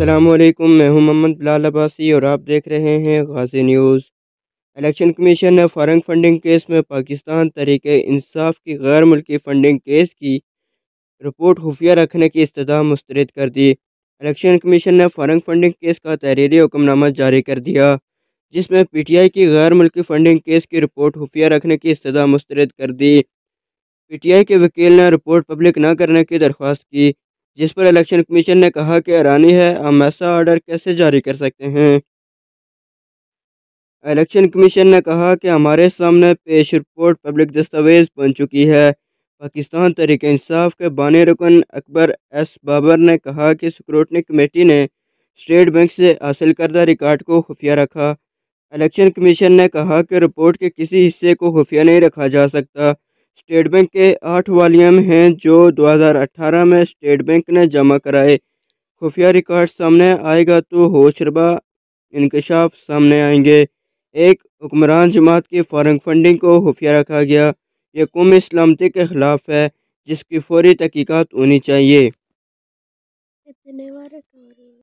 अस्सलाम वालेकुम मैं हूं मोहम्मद बिलाल अब्बासी और आप देख रहे हैं गाजी न्यूज़ इलेक्शन कमीशन ने फॉरन फंडिंग केस में पाकिस्तान तरीक इंसाफ की गैर मुल्की फंडिंग केस की रिपोर्ट खुफिया रखने की इस्तः मुस्तरद कर दी इलेक्शन कमीशन ने फॉरन फंडिंग केस का तहरीरी हुक्मनामा जारी कर दिया जिसमें पी टी आई की गैर मुल्की फंडिंग केस की रिपोर्ट खुफिया रखने की इस्तः मुस्तरद कर दी पी टी आई के वकील ने रिपोर्ट पब्लिक न करने की दरख्वास्त की जिस पर इलेक्शन कमीशन ने कहा कि हैरानी है हम ऐसा ऑर्डर कैसे जारी कर सकते हैं इलेक्शन कमीशन ने कहा कि हमारे सामने पेश रिपोर्ट पब्लिक दस्तावेज बन चुकी है पाकिस्तान तरीके इंसाफ के बानी रुकन अकबर एस बाबर ने कहा कि सिक्रोटनी कमेटी ने स्टेट बैंक से हासिल करदा रिकॉर्ड को खुफिया रखा इलेक्शन कमीशन ने कहा कि रिपोर्ट के किसी हिस्से को खुफिया नहीं रखा जा सकता स्टेट बैंक के आठ वालियम हैं जो 2018 में स्टेट बैंक ने जमा कराए खुफिया रिकॉर्ड सामने आएगा तो होशरबा इंकशाफ सामने आएंगे एक हुक्मरान जमात की फॉरन फंडिंग को खुफिया रखा गया यह कौम सलामती के ख़िलाफ़ है जिसकी फौरी तहकीकत होनी चाहिए